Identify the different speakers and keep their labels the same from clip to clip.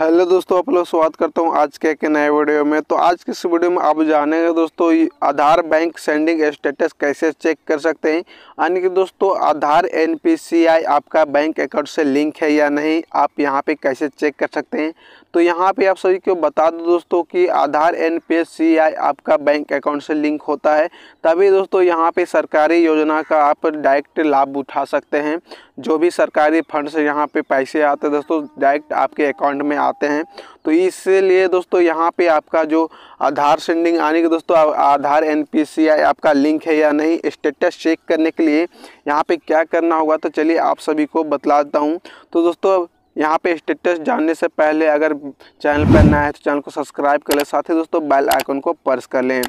Speaker 1: hello दोस्तों आप लोग स्वागत करता हूँ आज के एक नए वीडियो में तो आज के इस वीडियो में आप जानेंगे दोस्तों आधार बैंक सेंडिंग स्टेटस कैसे चेक कर सकते हैं यानी कि दोस्तों आधार एनपीसीआई आपका बैंक अकाउंट से लिंक है या नहीं आप यहाँ पे कैसे चेक कर सकते हैं तो यहाँ पे आप सभी को बता दो दोस्तों कि Aadhaar N P S C I आपका बैंक अकाउंट से लिंक होता है तभी दोस्तों यहाँ पे सरकारी योजना का आप डायरेक्ट लाभ उठा सकते हैं जो भी सरकारी फंड से यहाँ पे पैसे आते हैं दोस्तों डायरेक्ट आपके अकाउंट में आते हैं तो इसलिए दोस्तों यहाँ पे आपका जो आधार सेंडिंग आने के दोस्तों आधार एन पी सी आई आपका लिंक है या नहीं स्टेटस चेक करने के लिए यहाँ पे क्या करना होगा तो चलिए आप सभी को बतला देता हूँ तो दोस्तों यहाँ पे स्टेटस जानने से पहले अगर चैनल पर नया है तो चैनल को सब्सक्राइब कर लें साथ ही दोस्तों बेल आइकन को प्रेस कर लें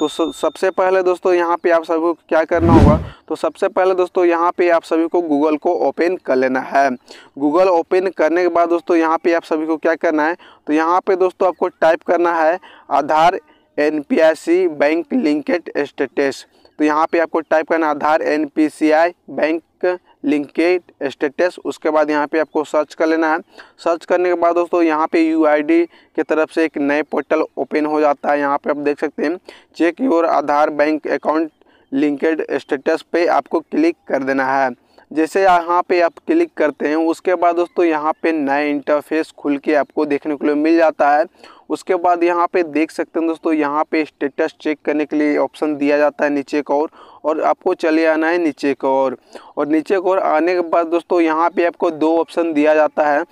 Speaker 1: तो सबसे पहले दोस्तों यहाँ पे आप सभी को क्या करना होगा तो सबसे पहले दोस्तों यहाँ पे आप सभी को गूगल को ओपन कर लेना है गूगल ओपन करने के बाद दोस्तों यहाँ पे आप सभी को क्या करना है तो यहाँ पे दोस्तों आपको टाइप करना है Aadhaar and bank linked status तो यहाँ पे आपको टाइप करना Aadhaar and bank linked status उसके बाद यहाँ पे आपको सर्च कर लेना है सर्च करने के बाद दोस्तों यहाँ पे यू की तरफ से एक नए पोर्टल ओपन हो जाता है यहाँ पे आप देख सकते हैं check your Aadhaar bank account linked status पे आपको क्लिक कर देना है जैसे यहाँ पे आप क्लिक करते हैं उसके बाद दोस्तों यहाँ पे नए इंटरफेस खुल के आपको देखने के लिए मिल जाता है उसके बाद यहाँ पे देख सकते हैं दोस्तों यहाँ पे स्टेटस चेक करने के लिए ऑप्शन दिया जाता है नीचे का और और आपको चले आना है नीचे का और, और नीचे को और आने के बाद दोस्तों यहाँ पे आपको दो ऑप्शन दिया जाता है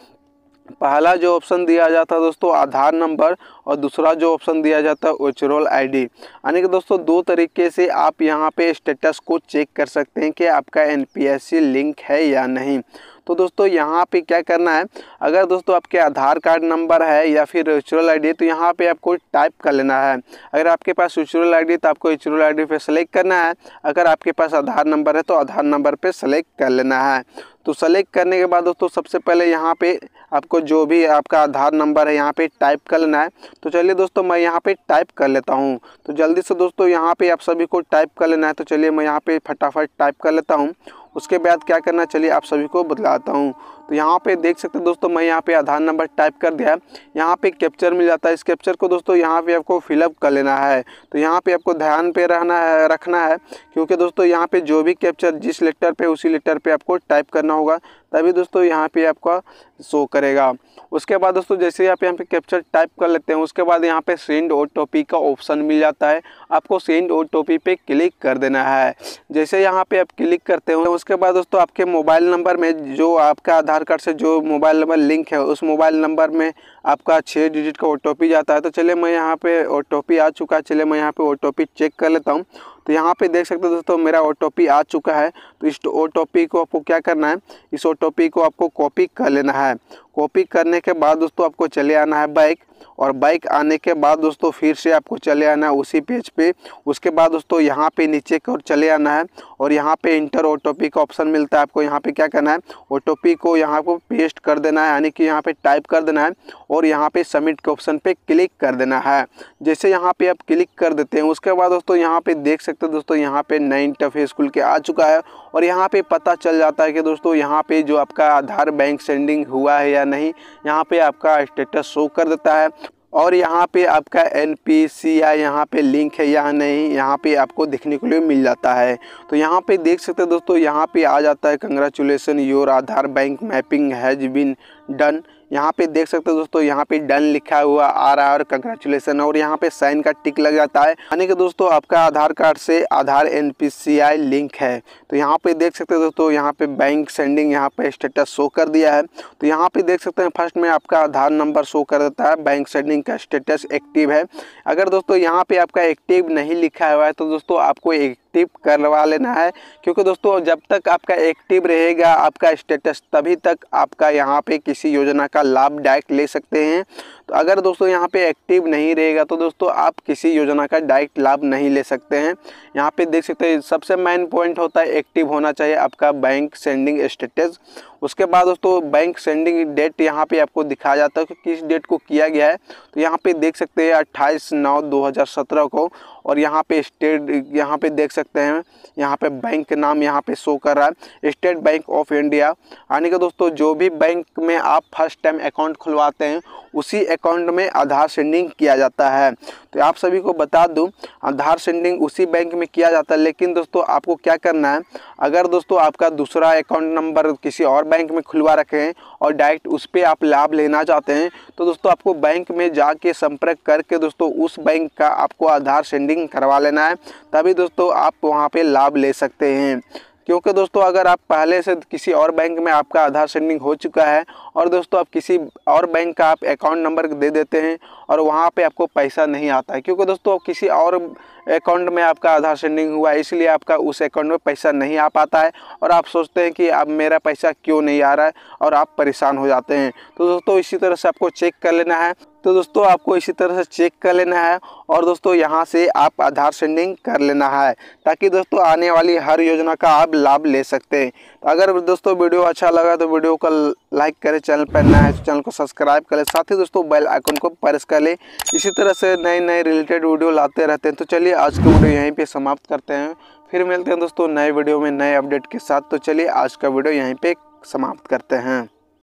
Speaker 1: पहला जो ऑप्शन दिया जाता है दोस्तों आधार नंबर और दूसरा जो ऑप्शन दिया जाता है ओचरोल आईडी यानी कि दोस्तों दो तरीके से आप यहाँ पे स्टेटस को चेक कर सकते हैं कि आपका एनपीएससी लिंक है या नहीं तो दोस्तों यहाँ पे क्या करना है अगर दोस्तों आपके आधार कार्ड नंबर है या फिर रिचुरल आईडी तो यहाँ पे आपको टाइप कर लेना है अगर आपके पास आई आईडी तो आपको रिचुरल आईडी पे सेलेक्ट करना है अगर आपके पास आधार नंबर है तो आधार नंबर पे सेलेक्ट कर लेना है तो सेलेक्ट करने के बाद दोस्तों सबसे पहले यहाँ पे आपको जो भी आपका आधार नंबर है यहाँ पे टाइप कर लेना है तो चलिए दोस्तों मैं यहाँ पे टाइप कर लेता हूँ तो जल्दी से दोस्तों यहाँ पे आप सभी को टाइप कर लेना है तो चलिए मैं यहाँ पे फटाफट टाइप कर लेता हूँ उसके बाद क्या करना चलिए आप सभी को बतलाता हूँ तो यहाँ पे देख सकते हैं दोस्तों मैं यहाँ पे आधार नंबर टाइप कर दिया है यहाँ पे कैप्चर मिल जाता है इस कैप्चर को दोस्तों यहाँ पे आपको फिलअप कर लेना है तो यहाँ पे आपको ध्यान पे रहना है रखना है क्योंकि दोस्तों यहाँ पे जो भी कैप्चर जिस लेटर पे उसी लेटर पे आपको टाइप करना होगा तभी दोस्तों यहाँ पे आपका शो करेगा उसके बाद दोस्तों जैसे आप यहाँ पे कैप्चर टाइप कर लेते हैं उसके बाद यहाँ पे सेंड ओ टोपी का ऑप्शन मिल जाता है आपको सेंड ओ टोपी पे क्लिक कर देना है जैसे यहाँ पे आप क्लिक करते हो उसके बाद दोस्तों आपके मोबाइल नंबर में जो आपका आधार आधार कार्ड से जो मोबाइल नंबर लिंक है उस मोबाइल नंबर में आपका छः डिजिट का ओ जाता है तो चलिए मैं यहाँ पे ओ आ चुका है चलिए मैं यहाँ पे ओ चेक कर लेता हूँ तो यहाँ पे देख सकते हो दोस्तों मेरा ओ आ चुका है तो इस ओ को आपको क्या करना है इस ओ को आपको कॉपी कर लेना है कॉपी करने के बाद दोस्तों आपको चले आना है बाइक और बाइक आने के बाद दोस्तों फिर से आपको चले आना है उसी पेज पे उसके बाद दोस्तों यहाँ पे नीचे की ओर चले आना है और यहाँ पे इंटर ओटोपी का ऑप्शन मिलता है आपको यहाँ पे क्या करना है ओटोपी को यहाँ को पेस्ट कर देना है यानी कि यहाँ पे टाइप कर देना है और यहाँ पे सबमिट के ऑप्शन पे क्लिक कर देना है जैसे यहाँ पे आप क्लिक कर देते हैं उसके बाद दोस्तों यहाँ पे देख सकते सकते हो दोस्तों यहाँ पे नए इंटरफेस खुल के आ चुका है और यहाँ पे पता चल जाता है कि दोस्तों यहाँ पे जो आपका आधार बैंक सेंडिंग हुआ है या नहीं यहाँ पे आपका स्टेटस शो कर देता है और यहाँ पे आपका एन पी सी या यहाँ पे लिंक है या नहीं यहाँ पे आपको देखने के लिए मिल जाता है तो यहाँ पे देख सकते हैं दोस्तों यहाँ पे आ जाता है congratulation your Aadhaar bank mapping has been done यहाँ पे देख सकते हो दोस्तों यहाँ पे डन लिखा हुआ आ रहा है और कंग्रेचुलेसन और यहाँ पे साइन का टिक लग जाता है यानी कि दोस्तों आपका आधार कार्ड से आधार एन लिंक है तो यहाँ पे देख सकते हो दोस्तों यहाँ पे बैंक सेंडिंग यहाँ पे स्टेटस शो कर दिया है तो यहाँ पे देख सकते हैं फर्स्ट में आपका आधार नंबर शो कर देता है बैंक सेंडिंग का स्टेटस एक्टिव है अगर दोस्तों यहाँ पे आपका एक्टिव नहीं लिखा हुआ है तो दोस्तों आपको एक एक्टिव करवा लेना है क्योंकि दोस्तों जब तक आपका एक्टिव रहेगा आपका स्टेटस तभी तक आपका यहाँ पे किसी योजना का लाभ डायरेक्ट ले सकते हैं तो अगर दोस्तों यहाँ पे एक्टिव नहीं रहेगा तो दोस्तों आप किसी योजना का डायरेक्ट लाभ नहीं ले सकते हैं यहाँ पे देख सकते हैं सबसे मेन पॉइंट होता है एक्टिव होना चाहिए आपका बैंक सेंडिंग स्टेटस उसके बाद दोस्तों बैंक सेंडिंग डेट यहाँ पे आपको दिखाया जाता है कि किस डेट को किया गया है तो यहाँ पे देख सकते हैं अट्ठाईस नौ सत्रह को और यहाँ पे स्टेट यहाँ पे देख सकते हैं यहाँ पे बैंक नाम यहाँ पे शो कर रहा है स्टेट बैंक ऑफ इंडिया यानी कि दोस्तों जो भी बैंक में आप फर्स्ट टाइम अकाउंट खुलवाते हैं उसी अकाउंट में आधार सेंडिंग किया जाता है तो आप सभी को बता दूं आधार सेंडिंग उसी बैंक में किया जाता है लेकिन दोस्तों आपको क्या करना है अगर दोस्तों आपका दूसरा अकाउंट नंबर किसी और बैंक में खुलवा रखें और डायरेक्ट उस पर आप लाभ लेना चाहते हैं तो दोस्तों आपको बैंक में जा संपर्क करके दोस्तों उस बैंक का आपको आधार सेंडिंग करवा लेना है तभी दोस्तों आप वहाँ पर लाभ ले सकते हैं क्योंकि दोस्तों अगर आप पहले से किसी और बैंक में आपका आधार सेंडिंग हो चुका है और दोस्तों आप किसी और बैंक का आप अकाउंट नंबर दे देते हैं और वहाँ पे आपको पैसा नहीं आता है क्योंकि दोस्तों किसी और अकाउंट में आपका आधार सेंडिंग हुआ है इसलिए आपका उस अकाउंट में पैसा नहीं आ पाता है और आप सोचते हैं कि अब मेरा पैसा क्यों नहीं आ रहा है और आप परेशान हो जाते हैं तो दोस्तों इसी तरह से आपको चेक कर लेना है तो दोस्तों आपको इसी तरह से चेक कर लेना है और दोस्तों यहाँ से आप आधार सेंडिंग कर लेना है ताकि दोस्तों आने वाली हर योजना का आप लाभ ले सकते हैं तो अगर दोस्तों वीडियो अच्छा लगा तो वीडियो को लाइक करें चैनल पर नया है तो चैनल को सब्सक्राइब करें साथ ही दोस्तों बेल आइकन को प्रेस करें लें इसी तरह से नए नए रिलेटेड वीडियो लाते रहते हैं तो चलिए आज का वीडियो यहीं पे समाप्त करते हैं फिर मिलते हैं दोस्तों नए वीडियो में नए अपडेट के साथ तो चलिए आज का वीडियो यहीं पर समाप्त करते हैं